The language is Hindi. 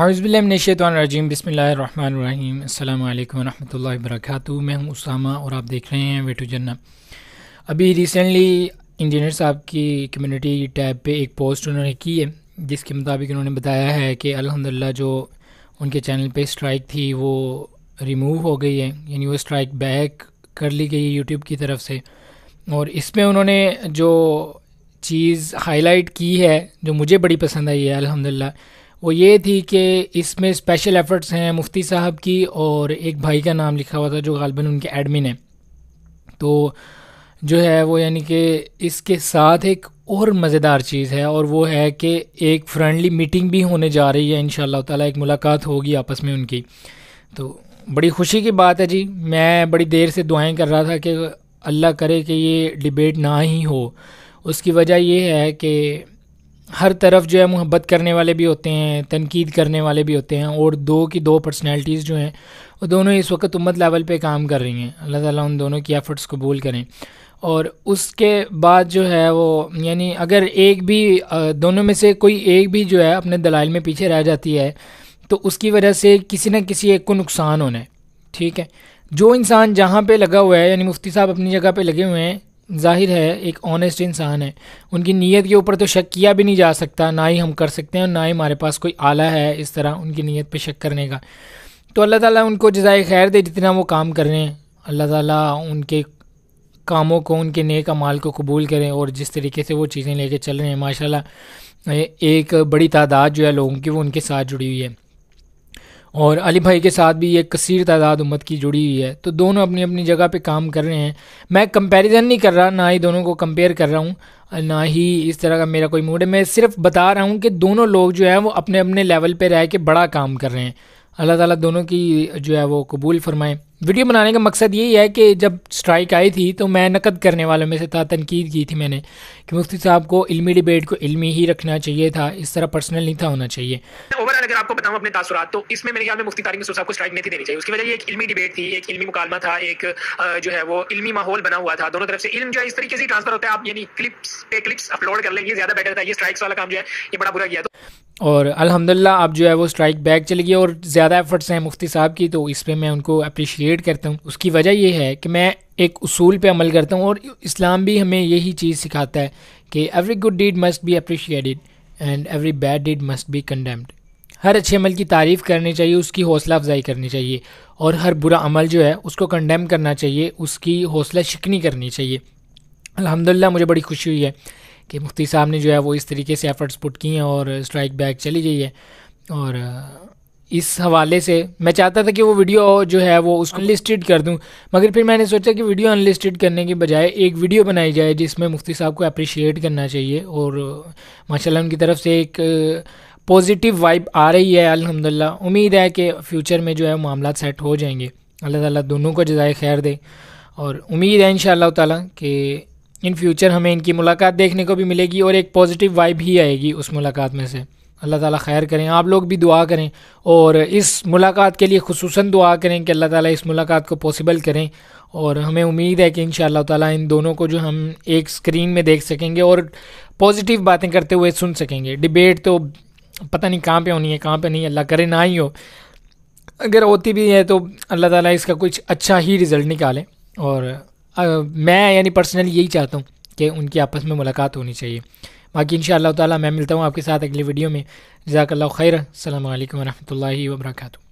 आउज़बिल्लिनशानरजीम बसमीम अल्लाम वरहमल वरक मैं हूँ उसामा और आप देख रहे हैं वेटू जन्ना अभी रिसेंटली इंजीनियर साहब की कम्युनिटी टैब पे एक पोस्ट उन्होंने की है जिसके मुताबिक उन्होंने बताया है कि अल्हम्दुलिल्लाह जो उनके चैनल पे स्ट्राइक थी वो रिमूव हो गई है यानी वो स्ट्राइक बैक कर ली गई है यूट्यूब की तरफ से और इसमें उन्होंने जो चीज़ हाईलाइट की है जो मुझे बड़ी पसंद आई है अलहमदिल्ला वो ये थी कि इसमें स्पेशल एफ़र्ट्स हैं मुफ्ती साहब की और एक भाई का नाम लिखा हुआ था जो गालबन उनके एडमिन है तो जो है वो यानी कि इसके साथ एक और मज़ेदार चीज़ है और वो है कि एक फ्रेंडली मीटिंग भी होने जा रही है इन ताला एक मुलाकात होगी आपस में उनकी तो बड़ी खुशी की बात है जी मैं बड़ी देर से दुआएं कर रहा था कि अल्लाह करे कि ये डिबेट ना ही हो उसकी वजह यह है कि हर तरफ जो है मोहब्बत करने वाले भी होते हैं तनकीद करने वाले भी होते हैं और दो की दो पर्सनैलिटीज़ जो हैं वो दोनों इस वक्त उम्मत लेवल पे काम कर रही हैं अल्लाह ताला उन दोनों की एफ़र्ट्स कबूल करें और उसके बाद जो है वो यानी अगर एक भी दोनों में से कोई एक भी जो है अपने दलाइल में पीछे रह जाती है तो उसकी वजह से किसी न किसी एक को नुकसान होना है ठीक है जो इंसान जहाँ पे लगा हुआ है यानी मुफ्ती साहब अपनी जगह पे लगे हुए हैं जाहिर है एक ऑनेस्ट इंसान है उनकी नीयत के ऊपर तो शक किया भी नहीं जा सकता ना ही हम कर सकते हैं और ना ही हमारे पास कोई आला है इस तरह उनकी नीयत पे शक करने का तो अल्लाह ताला उनको जजाय खैर दे जितना वो काम कर रहे हैं अल्लाह ताला उनके कामों को उनके नेक अमाल को कबूल करें और जिस तरीके से वो चीज़ें लेके चल रहे हैं माशाल्लाह एक बड़ी तादाद जो है लोगों की वो उनके साथ जुड़ी हुई है और अली भाई के साथ भी एक कसीर तादाद उम्मत की जुड़ी हुई है तो दोनों अपनी अपनी जगह पे काम कर रहे हैं मैं कंपैरिजन नहीं कर रहा ना ही दोनों को कंपेयर कर रहा हूँ ना ही इस तरह का मेरा कोई मूड है मैं सिर्फ बता रहा हूँ कि दोनों लोग जो है वो अपने अपने लेवल पर रह के बड़ा काम कर रहे हैं अल्लाह ताला दोनों की जो है वो कबूल फरमाएँ वीडियो बनाने का मकसद यही है कि जब स्ट्राइक आई थी तो मैं नकद करने वालों में से था तनकीद की थी मैंने कि मुफ्ती साहब को इल्मी डिबेट को इल्मी ही रखना चाहिए था इस तरह पर्सनल नहीं था होना चाहिए ओवरऑल अगर आपको बताऊं अपने तासुरात तो इसमें मेरे ख्याल में मुफ्ती तारिक साहब को स्ट्राइक नहीं थी देनी चाहिए उसकी वजह एक इल्मी डिबेट थी एक इल्मी मुकालमा था एक जो है वो इल्मी माहौल बना हुआ था दोनों तरफ से इल्म जो है इस तरीके से ट्रांसफर होता है आप यानी क्लिप्स पे क्लिप्स अपलोड कर लेंगे ज्यादा बेटर था ये स्ट्राइक्स वाला काम जो है ये बड़ा बुरा किया तो और अल्हम्दुलिल्लाह अब जो है वो स्ट्राइक बैक चली गई और ज़्यादा एफर्ट्स हैं मुफ्ती साहब की तो इस पर मैं उनको अप्रिशिएट करता हूँ उसकी वजह यह है कि मैं एक उसूल पे अमल करता हूँ और इस्लाम भी हमें यही चीज़ सिखाता है कि every good deed must be appreciated and every bad deed must be condemned हर अच्छे अमल की तारीफ़ करनी चाहिए उसकी हौसला अफजाई करनी चाहिए और हर बुरा अमल जो है उसको कंडेम करना चाहिए उसकी हौसला शिकनी करनी चाहिए अल्हम्दुलिल्लाह मुझे बड़ी खुशी हुई है कि मुफ्ती साहब ने जो है वो इस तरीके से एफर्ट्स पुट किए हैं और स्ट्राइक बैक चली गई है और इस हवाले से मैं चाहता था कि वो वीडियो जो है वो उसको अनलिस्टेड कर दूं मगर फिर मैंने सोचा कि वीडियो अनलिस्टेड करने के बजाय एक वीडियो बनाई जाए जिसमें मुफ्ती साहब को अप्रिशिएट करना चाहिए और माशाल्लाह उनकी तरफ से एक पॉजिटिव वाइब आ रही है अल्हम्दुलिल्लाह उम्मीद है कि फ्यूचर में जो है मामला सेट हो जाएंगे अल्लाह ताली दोनों को जजाय खैर दे और उम्मीद है इन ताला कि इन फ्यूचर हमें इनकी मुलाकात देखने को भी मिलेगी और एक पॉजिटिव वाइब ही आएगी उस मुलाकात में से अल्लाह ताला खैर करें आप लोग भी दुआ करें और इस मुलाकात के लिए खसूस दुआ करें कि अल्लाह ताला इस मुलाकात को पॉसिबल करें और हमें उम्मीद है कि इन ताला इन दोनों को जो हम एक स्क्रीन में देख सकेंगे और पॉजिटिव बातें करते हुए सुन सकेंगे डिबेट तो पता नहीं कहाँ पर होनी है कहाँ पर नहीं अल्लाह करें ना ही हो अगर होती भी है तो अल्लाह ताली इसका कुछ अच्छा ही रिज़ल्ट निकालें और मैं यानी पर्सनली यही चाहता हूँ कि उनकी आपस में मुलाकात होनी चाहिए बाकी इन शाला मैं मिलता हूँ आपके साथ अगली वीडियो में जजाकल्ला खैर अल्लाम वरहमल वर्का